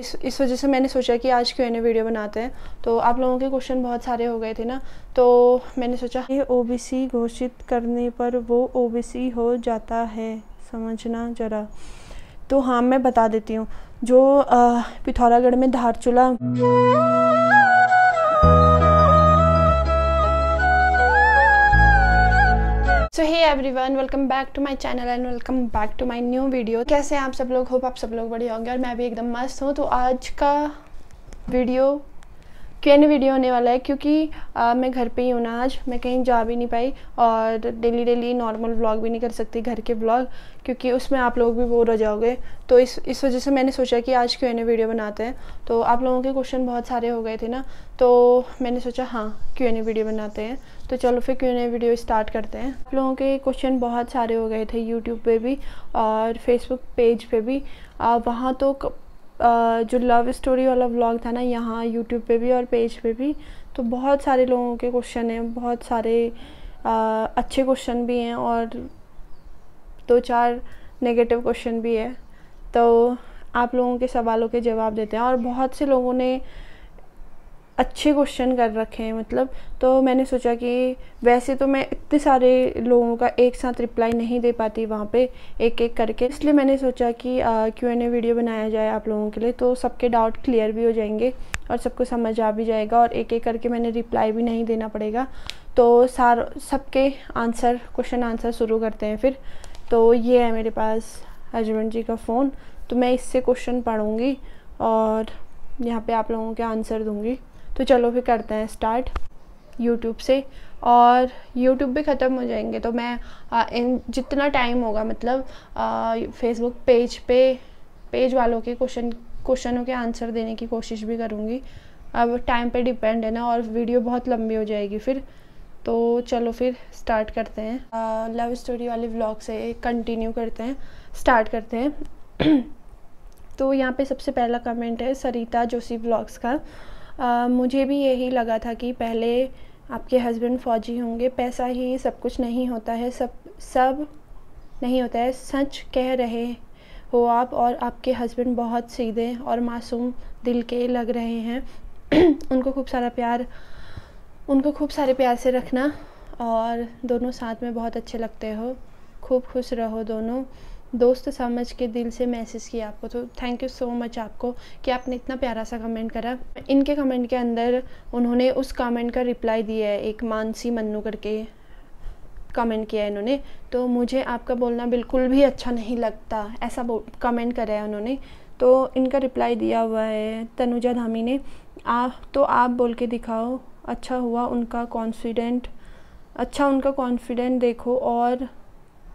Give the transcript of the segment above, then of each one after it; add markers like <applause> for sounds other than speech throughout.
इस इस वजह से मैंने सोचा कि आज क्यों इन्हें वीडियो बनाते हैं तो आप लोगों के क्वेश्चन बहुत सारे हो गए थे ना तो मैंने सोचा ये ओबीसी घोषित करने पर वो ओबीसी हो जाता है समझना ज़रा तो हाँ मैं बता देती हूँ जो पिथौरागढ़ में Dharchula so hey one welcome back to my channel and welcome back to my new video कैसे हैं आप सब लोग होप आप सब लोग बड़े होंगे और मैं भी एकदम मस्त हूँ तो आज का वीडियो ट्रेन वीडियो होने वाला है क्योंकि आ, मैं घर पे ही हूँ ना आज मैं कहीं जा भी नहीं पाई और डेली डेली नॉर्मल व्लॉग भी नहीं कर सकती घर के व्लॉग क्योंकि उसमें आप लोग भी बोर हो जाओगे तो इस इस वजह से मैंने सोचा कि आज क्यों वीडियो बनाते हैं तो आप लोगों के क्वेश्चन बहुत सारे हो गए थे ना तो मैंने सोचा हाँ क्यों वीडियो बनाते हैं तो चलो फिर क्यों वीडियो स्टार्ट करते हैं आप लोगों के क्वेश्चन बहुत सारे हो गए थे यूट्यूब पर भी और फेसबुक पेज पर भी वहाँ तो जो लव स्टोरी वाला व्लॉग था ना यहाँ यूट्यूब पे भी और पेज पे भी तो बहुत सारे लोगों के क्वेश्चन हैं बहुत सारे अच्छे क्वेश्चन भी हैं और दो चार नेगेटिव क्वेश्चन भी है तो आप लोगों के सवालों के जवाब देते हैं और बहुत से लोगों ने अच्छे क्वेश्चन कर रखे हैं मतलब तो मैंने सोचा कि वैसे तो मैं इतने सारे लोगों का एक साथ रिप्लाई नहीं दे पाती वहाँ पे एक एक करके इसलिए मैंने सोचा कि क्यों एन ए वीडियो बनाया जाए आप लोगों के लिए तो सबके डाउट क्लियर भी हो जाएंगे और सबको समझ आ भी जाएगा और एक एक करके मैंने रिप्लाई भी नहीं देना पड़ेगा तो सार सबके आंसर क्वेश्चन आंसर शुरू करते हैं फिर तो ये है मेरे पास हजबेंड जी का फ़ोन तो मैं इससे क्वेश्चन पढ़ूँगी और यहाँ पे आप लोगों के आंसर दूँगी तो चलो फिर करते हैं स्टार्ट यूट्यूब से और यूट्यूब भी ख़त्म हो जाएंगे तो मैं आ, इन जितना टाइम होगा मतलब फेसबुक पेज पे पेज वालों के क्वेश्चन क्वेश्चनों के आंसर देने की कोशिश भी करूँगी अब टाइम पे डिपेंड है ना और वीडियो बहुत लंबी हो जाएगी फिर तो चलो फिर स्टार्ट करते हैं लव स्टोरी वाले व्लॉग से कंटिन्यू करते हैं स्टार्ट करते हैं <clears throat> तो यहाँ पे सबसे पहला कमेंट है सरिता जोशी व्लॉग्स का आ, मुझे भी यही लगा था कि पहले आपके हस्बैंड फ़ौजी होंगे पैसा ही सब कुछ नहीं होता है सब सब नहीं होता है सच कह रहे हो आप और आपके हस्बैंड बहुत सीधे और मासूम दिल के लग रहे हैं <clears throat> उनको खूब सारा प्यार उनको खूब सारे प्यार से रखना और दोनों साथ में बहुत अच्छे लगते हो खूब खुश रहो दोनों दोस्त समझ के दिल से मैसेज किया आपको तो थैंक यू सो मच आपको कि आपने इतना प्यारा सा कमेंट करा इनके कमेंट के अंदर उन्होंने उस कमेंट का रिप्लाई दिया है एक मानसी मन्नू करके कमेंट किया है इन्होंने तो मुझे आपका बोलना बिल्कुल भी अच्छा नहीं लगता ऐसा कमेंट करा है उन्होंने तो इनका रिप्लाई दिया हुआ है तनुजा धामी ने आ तो आप बोल के दिखाओ अच्छा हुआ उनका कॉन्फिडेंट अच्छा उनका कॉन्फिडेंट देखो और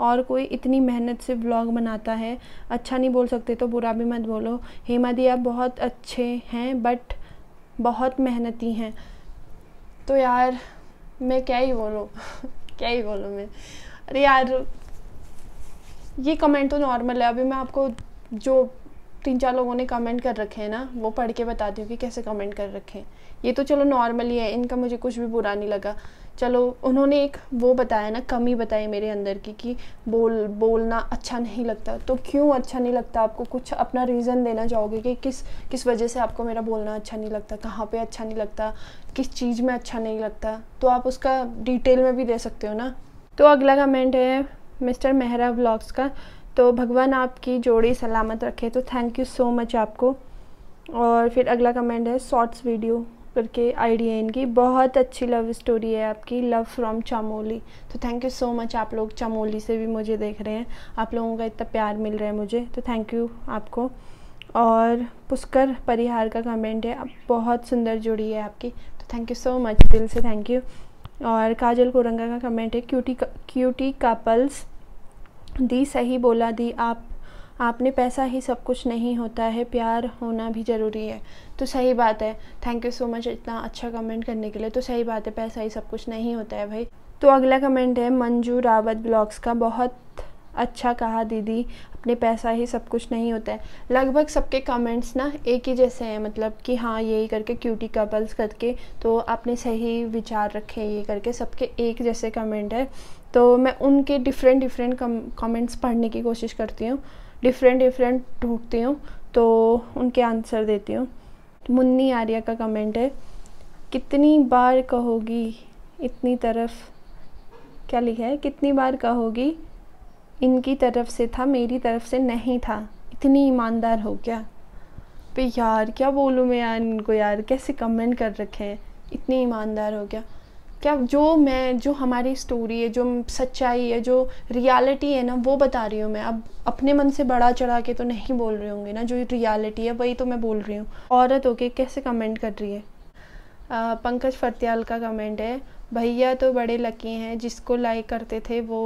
और कोई इतनी मेहनत से व्लॉग बनाता है अच्छा नहीं बोल सकते तो बुरा भी मत बोलो हेमा दी आप बहुत अच्छे हैं बट बहुत मेहनती हैं तो यार मैं क्या ही बोलूँ <laughs> क्या ही बोलूँ मैं अरे यार ये कमेंट तो नॉर्मल है अभी मैं आपको जो तीन चार लोगों ने कमेंट कर रखे हैं ना वो पढ़ के बताती हूँ कि कैसे कमेंट कर रखे हैं ये तो चलो नॉर्मल ही है इनका मुझे कुछ भी बुरा नहीं लगा चलो उन्होंने एक वो बताया ना कमी बताई मेरे अंदर की कि बोल बोलना अच्छा नहीं लगता तो क्यों अच्छा नहीं लगता आपको कुछ अपना रीज़न देना चाहोगे कि किस किस वजह से आपको मेरा बोलना अच्छा नहीं लगता कहाँ पे अच्छा नहीं लगता किस चीज़ में अच्छा नहीं लगता तो आप उसका डिटेल में भी दे सकते हो ना तो अगला कमेंट है मिस्टर मेहरा ब्लॉग्स का तो भगवान आपकी जोड़ी सलामत रखे तो थैंक यू सो मच आपको और फिर अगला कमेंट है शॉर्ट्स वीडियो करके आइडिया इनकी बहुत अच्छी लव स्टोरी है आपकी लव फ्रॉम चामोली तो थैंक यू सो मच आप लोग चमोली से भी मुझे देख रहे हैं आप लोगों का इतना प्यार मिल रहा है मुझे तो थैंक यू आपको और पुष्कर परिहार का कमेंट है बहुत सुंदर जुड़ी है आपकी तो थैंक यू सो मच दिल से थैंक यू और काजल कोरंगा का कमेंट है क्यूटी क्यूटी कपल्स दी सही बोला दी आप आपने पैसा ही सब कुछ नहीं होता है प्यार होना भी ज़रूरी है तो सही बात है थैंक यू सो मच इतना अच्छा कमेंट करने के लिए तो सही बात है पैसा ही सब कुछ नहीं होता है भाई तो अगला कमेंट है मंजू रावत ब्लॉग्स का बहुत अच्छा कहा दीदी अपने पैसा ही सब कुछ नहीं होता है लगभग सबके कमेंट्स ना एक ही जैसे हैं मतलब कि हाँ यही करके क्यूटी कपल्स करके तो आपने सही विचार रखे ये करके सबके एक जैसे कमेंट है तो मैं उनके डिफरेंट डिफरेंट कमेंट्स पढ़ने की कोशिश करती हूँ डिफरेंट डिफरेंट ढूंढती हूँ तो उनके आंसर देती हूँ मुन्नी आर्या का कमेंट है कितनी बार कहोगी इतनी तरफ क्या लिखा है कितनी बार कहोगी इनकी तरफ से था मेरी तरफ से नहीं था इतनी ईमानदार हो क्या पे तो यार क्या बोलूँ मैं यार इनको यार कैसे कमेंट कर रखे हैं इतनी ईमानदार हो गया क्या जो मैं जो हमारी स्टोरी है जो सच्चाई है जो रियलिटी है ना वो बता रही हूँ मैं अब अपने मन से बड़ा चढ़ा के तो नहीं बोल रही होंगी ना जो रियलिटी है वही तो मैं बोल रही हूँ औरत होके कैसे कमेंट कर रही है पंकज फरत्याल का कमेंट है भैया तो बड़े लकी हैं जिसको लाइक करते थे वो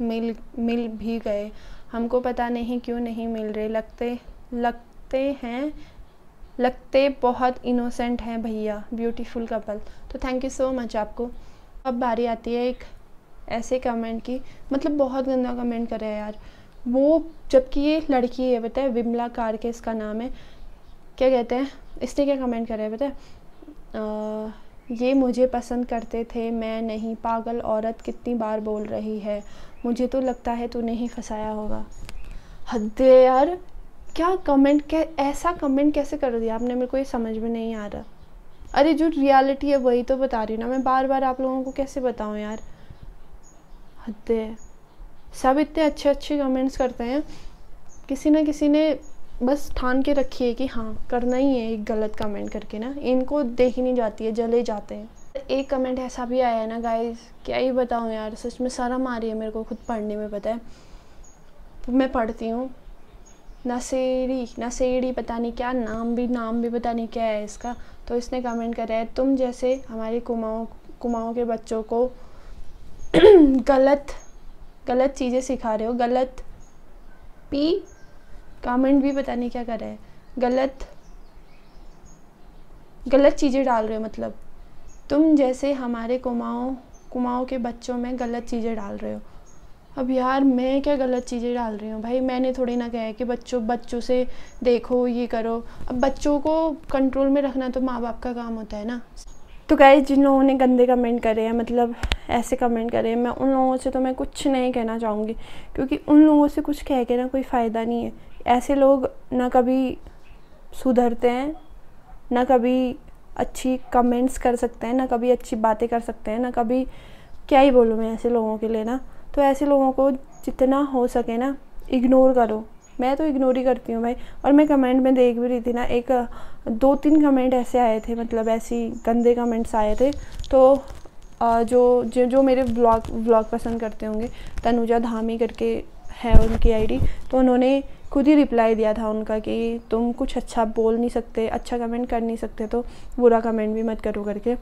मिल मिल भी गए हमको पता नहीं क्यों नहीं मिल रहे लगते लगते हैं लगते बहुत इनोसेंट हैं भैया ब्यूटीफुल कपल तो थैंक यू सो मच आपको अब बारी आती है एक ऐसे कमेंट की मतलब बहुत गंदा कमेंट कर रहा है यार वो जबकि ये लड़की है बताए विमला कार के इसका नाम है क्या कहते हैं इसने क्या कमेंट करा है बताए ये मुझे पसंद करते थे मैं नहीं पागल औरत कितनी बार बोल रही है मुझे तो लगता है तूने ही फंसाया होगा हद यार क्या कमेंट कै ऐसा कमेंट कैसे कर दिया आपने मेरे को ये समझ में नहीं आ रहा अरे जो रियलिटी है वही तो बता रही हूँ ना मैं बार बार आप लोगों को कैसे बताऊँ यार हद सब इतने अच्छे अच्छे कमेंट्स करते हैं किसी ना किसी ने बस ठान के रखी है कि हाँ करना ही है एक गलत कमेंट करके ना इनको देख ही नहीं जाती है जले जाते हैं एक कमेंट ऐसा भी आया है ना गाइस क्या ही बताऊँ यार सच में शर्म आ रही है मेरे को खुद पढ़ने में पता है मैं पढ़ती हूँ नसेड़ी नसेड़ी पता नहीं क्या नाम भी नाम भी पता नहीं क्या है इसका तो इसने कमेंट करा है तुम जैसे हमारे कुमाऊँ कुमाऊँ के बच्चों को <clears throat> गलत गलत चीज़ें सिखा रहे हो गलत पी कमेंट भी पता नहीं क्या कर है गलत गलत चीज़ें डाल रहे हो मतलब तुम जैसे हमारे कुमाऊँ कुमाऊँ के बच्चों में गलत चीज़ें डाल रहे हो अब यार मैं क्या गलत चीज़ें डाल रही हूँ भाई मैंने थोड़ी ना कहा है कि बच्चों बच्चों से देखो ये करो अब बच्चों को कंट्रोल में रखना तो माँ बाप का काम होता है ना तो गाय जिन लोगों ने गंदे कमेंट करे हैं मतलब ऐसे कमेंट करे हैं मैं उन लोगों से तो मैं कुछ नहीं कहना चाहूँगी क्योंकि उन लोगों से कुछ कह के ना कोई फ़ायदा नहीं है ऐसे लोग ना कभी सुधरते हैं ना कभी अच्छी कमेंट्स कर सकते हैं ना कभी अच्छी बातें कर सकते हैं ना कभी क्या ही बोलूँ मैं ऐसे लोगों के लिए ना तो ऐसे लोगों को जितना हो सके ना इग्नोर करो मैं तो इग्नोर ही करती हूँ भाई और मैं कमेंट में देख भी रही थी ना एक दो तीन कमेंट ऐसे आए थे मतलब ऐसी गंदे कमेंट्स आए थे तो जो जो, जो मेरे ब्लॉग ब्लॉग पसंद करते होंगे तनुजा धामी करके है उनकी आईडी तो उन्होंने खुद ही रिप्लाई दिया था उनका कि तुम कुछ अच्छा बोल नहीं सकते अच्छा कमेंट कर नहीं सकते तो बुरा कमेंट भी मत करो करके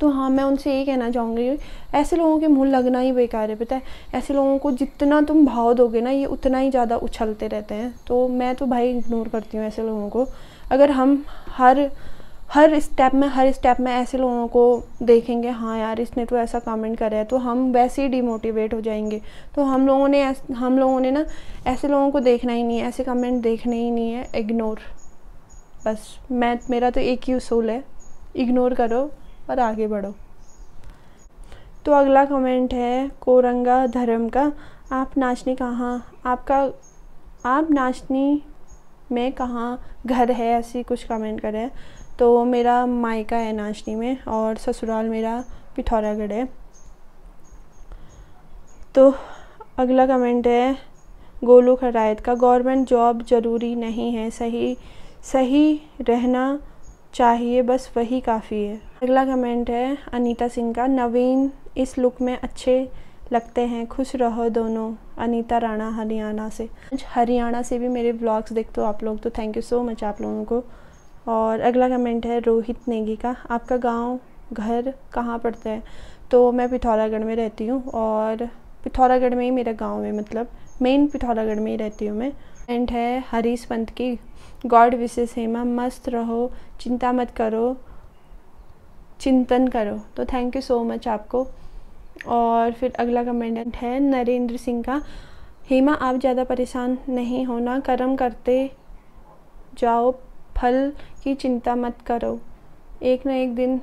तो हाँ मैं उनसे यही कहना चाहूँगी ऐसे लोगों के मुँह लगना ही बेकार है पता है ऐसे लोगों को जितना तुम भाव दोगे ना ये उतना ही ज़्यादा उछलते रहते हैं तो मैं तो भाई इग्नोर करती हूँ ऐसे लोगों को अगर हम हर हर स्टेप में हर स्टेप में ऐसे लोगों को देखेंगे हाँ यार इसने तो ऐसा कमेंट करा है तो हम वैसे ही डिमोटिवेट हो जाएंगे तो हम लोगों ने हम लोगों ने ना ऐसे लोगों को देखना ही नहीं है ऐसे कमेंट देखने ही नहीं है इग्नोर बस मैं मेरा तो एक ही उसूल है इग्नोर करो और आगे बढ़ो तो अगला कमेंट है कोरंगा धर्म का आप नाचने कहाँ आपका आप नाचनी में कहाँ घर है ऐसी कुछ कमेंट करें तो मेरा मायका है नाचनी में और ससुराल मेरा पिथौरागढ़ है तो अगला कमेंट है गोलू खरायत का गवर्नमेंट जॉब ज़रूरी नहीं है सही सही रहना चाहिए बस वही काफ़ी है अगला कमेंट है अनीता सिंह का नवीन इस लुक में अच्छे लगते हैं खुश रहो दोनों अनीता राणा हरियाणा से हरियाणा से भी मेरे ब्लॉग्स देखते हो आप लोग तो थैंक यू सो मच आप लोगों को और अगला कमेंट है रोहित नेगी का आपका गांव घर कहाँ पड़ता है तो मैं पिथौरागढ़ में रहती हूँ और पिथौरागढ़ में ही मेरा गांव है मतलब मेन पिथौरागढ़ में ही रहती हूँ मैं एंड है हरीश पंत की गॉड विशेष हेमा मस्त रहो चिंता मत करो चिंतन करो तो थैंक यू सो मच आपको और फिर अगला कमेंट है नरेंद्र सिंह का हेमा आप ज़्यादा परेशान नहीं होना कर्म करते जाओ फल की चिंता मत करो एक ना एक दिन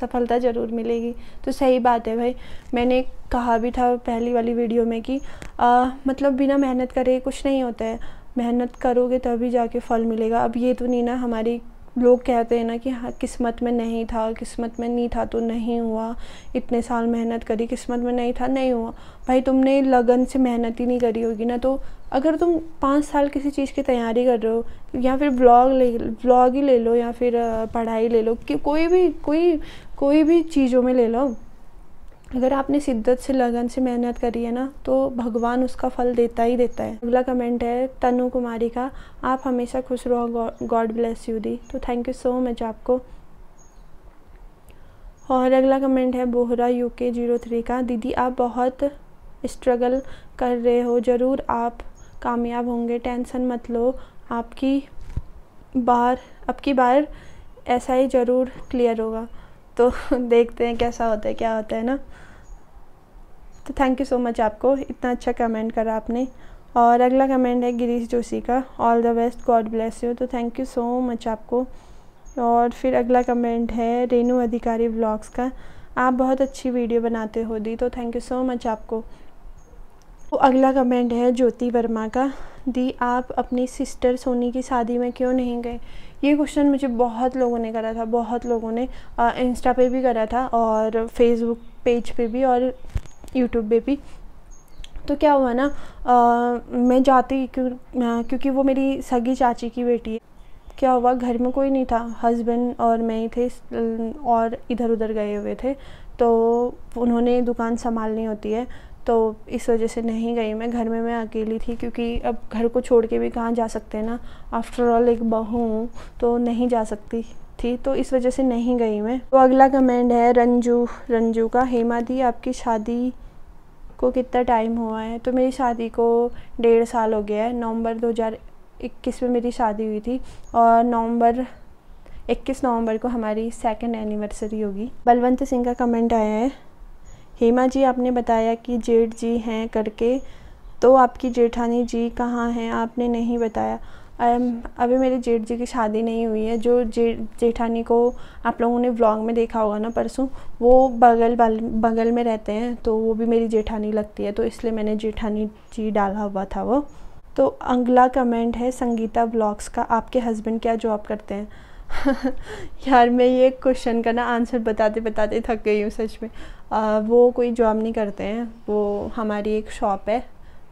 सफलता ज़रूर मिलेगी तो सही बात है भाई मैंने कहा भी था पहली वाली वीडियो में कि आ, मतलब बिना मेहनत करे कुछ नहीं होता है मेहनत करोगे तभी जाके फल मिलेगा अब ये तो नहीं ना हमारी लोग कहते हैं ना कि हाँ किस्मत में नहीं था किस्मत में नहीं था तो नहीं हुआ इतने साल मेहनत करी किस्मत में नहीं था नहीं हुआ भाई तुमने लगन से मेहनत ही नहीं करी होगी ना तो अगर तुम पाँच साल किसी चीज़ की तैयारी कर रहे हो या फिर ब्लॉग ले ब्लॉग ही ले लो या फिर पढ़ाई ले लो कि कोई भी कोई कोई भी चीज़ों में ले लो अगर आपने शिद्दत से लगन से मेहनत करी है ना तो भगवान उसका फल देता ही देता है अगला कमेंट है तनु कुमारी का आप हमेशा खुश रहो गॉड ब्लेस यू दी तो थैंक यू सो मच आपको और अगला कमेंट है Bohra U K zero three का दीदी आप बहुत स्ट्रगल कर रहे हो ज़रूर आप कामयाब होंगे टेंशन मत लो आपकी बार आपकी बार ऐसा ही ज़रूर क्लियर होगा तो <laughs> देखते हैं कैसा होता है क्या होता है ना तो थैंक यू सो मच आपको इतना अच्छा कमेंट करा आपने और अगला कमेंट है गिरीश जोशी का all the best God bless you तो थैंक यू सो मच आपको और फिर अगला कमेंट है रेनू अधिकारी ब्लॉग्स का आप बहुत अच्छी वीडियो बनाते हो दी तो थैंक यू सो मच आपको तो अगला कमेंट है ज्योति वर्मा का दी आप अपनी सिस्टर सोनी की शादी में क्यों नहीं गए ये क्वेश्चन मुझे बहुत लोगों ने करा था बहुत लोगों ने इंस्टा पे भी करा था और फेसबुक पेज पे भी और यूट्यूब पे भी तो क्या हुआ ना आ, मैं जाती क्यों, क्योंकि वो मेरी सगी चाची की बेटी है क्या हुआ घर में कोई नहीं था हस्बैंड और मैं ही थे और इधर उधर गए हुए थे तो उन्होंने दुकान संभालनी होती है तो इस वजह से नहीं गई मैं घर में मैं अकेली थी क्योंकि अब घर को छोड़ के भी कहाँ जा सकते हैं ना आफ्टर ऑल एक बहू हूँ तो नहीं जा सकती थी तो इस वजह से नहीं गई मैं तो अगला कमेंट है रंजू रंजू का हेमा दी आपकी शादी को कितना टाइम हुआ है तो मेरी शादी को डेढ़ साल हो गया है नवंबर 2021 में मेरी शादी हुई थी और नवंबर 21 नवंबर को हमारी सेकंड एनिवर्सरी होगी बलवंत सिंह का कमेंट आया है हेमा जी आपने बताया कि जेठ जी हैं करके तो आपकी जेठानी जी कहाँ हैं आपने नहीं बताया अभी मेरे जेठ जी की शादी नहीं हुई है जो जे जेठानी को आप लोगों ने व्लॉग में देखा होगा ना परसों वो बगल बगल में रहते हैं तो वो भी मेरी जेठानी लगती है तो इसलिए मैंने जेठानी जी डाला हुआ था वो तो अगला कमेंट है संगीता ब्लॉग्स का आपके हस्बैंड क्या जॉब करते हैं <laughs> यार मैं ये क्वेश्चन का ना आंसर बताते बताते थक गई हूँ सच में आ, वो कोई जॉब नहीं करते हैं वो हमारी एक शॉप है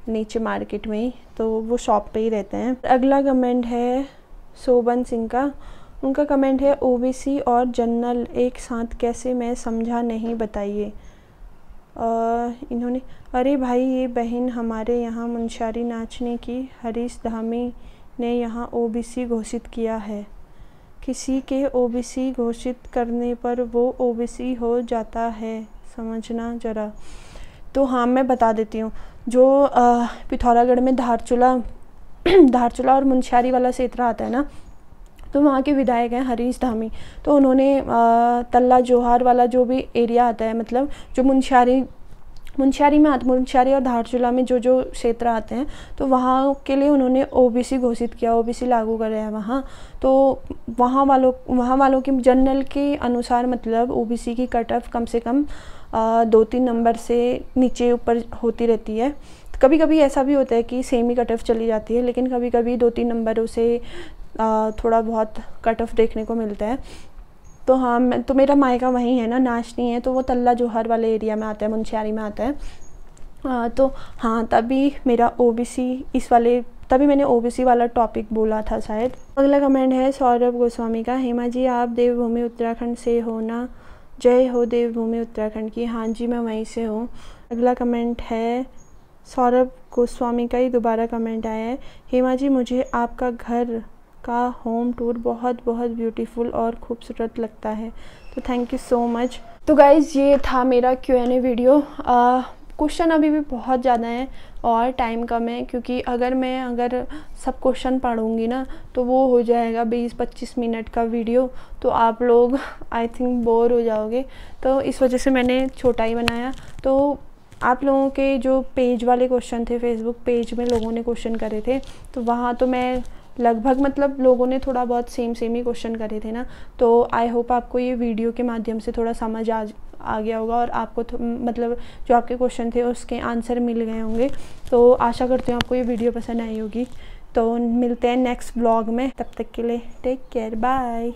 नीचे मार्केट में ही तो वो शॉप पे ही रहते हैं अगला कमेंट है सोबन सिंह का उनका कमेंट है ओबीसी और जनरल एक साथ कैसे मैं समझा नहीं बताइए इन्होंने अरे भाई ये बहन हमारे यहाँ मुंशारी नाचने की हरीश धामी ने यहाँ ओबीसी घोषित किया है किसी के ओबीसी घोषित करने पर वो ओबीसी हो जाता है समझना ज़रा तो हाँ मैं बता देती हूँ जो पिथौरागढ़ में धारचूला <clears throat> धारचूला और मुंशारी वाला क्षेत्र आता है ना तो वहाँ के विधायक हैं हरीश धामी तो उन्होंने तल्ला जोहार वाला जो भी एरिया आता है मतलब जो मुंशारी मुंशारी में आते मुंशारी और धारचूला में जो जो क्षेत्र आते हैं तो वहाँ के लिए उन्होंने ओ घोषित किया ओ लागू कर रहे हैं वहाँ तो वहाँ वालों वहाँ वालों की जनरल के अनुसार मतलब ओ की कट ऑफ कम से कम आ, दो तीन नंबर से नीचे ऊपर होती रहती है कभी कभी ऐसा भी होता है कि सेम ही कट ऑफ चली जाती है लेकिन कभी कभी दो तीन नंबरों से थोड़ा बहुत कट ऑफ देखने को मिलता है तो हाँ मैं तो मेरा मायका वहीं है ना नाशनी है तो वो तल्ला जोहर वाले एरिया में आता है मुंशियारी में आता है तो हाँ तभी मेरा ओ इस वाले तभी मैंने ओ वाला टॉपिक बोला था शायद अगला कमेंट है सौरभ गोस्वामी का हेमा जी आप देवभूमि उत्तराखंड से हो ना जय हो देवभूमि उत्तराखंड की हाँ जी मैं वहीं से हूँ अगला कमेंट है सौरभ गोस्वामी का ही दोबारा कमेंट आया है हेमा जी मुझे आपका घर का होम टूर बहुत बहुत ब्यूटीफुल और खूबसूरत लगता है तो थैंक यू सो मच तो गाइज़ ये था मेरा Q N A video question अभी भी बहुत ज़्यादा हैं और टाइम कम है क्योंकि अगर मैं अगर सब क्वेश्चन पढ़ूँगी ना तो वो हो जाएगा 20-25 मिनट का वीडियो तो आप लोग आई थिंक बोर हो जाओगे तो इस वजह से मैंने छोटा ही बनाया तो आप लोगों के जो पेज वाले क्वेश्चन थे फेसबुक पेज में लोगों ने क्वेश्चन करे थे तो वहाँ तो मैं लगभग मतलब लोगों ने थोड़ा बहुत सेम सेम ही क्वेश्चन करे थे ना तो आई होप आपको ये वीडियो के माध्यम से थोड़ा समझ आ आ गया होगा और आपको मतलब जो आपके क्वेश्चन थे उसके आंसर मिल गए होंगे तो आशा करती हूँ आपको ये वीडियो पसंद आई होगी तो मिलते हैं नेक्स्ट ब्लॉग में तब तक के लिए टेक केयर बाय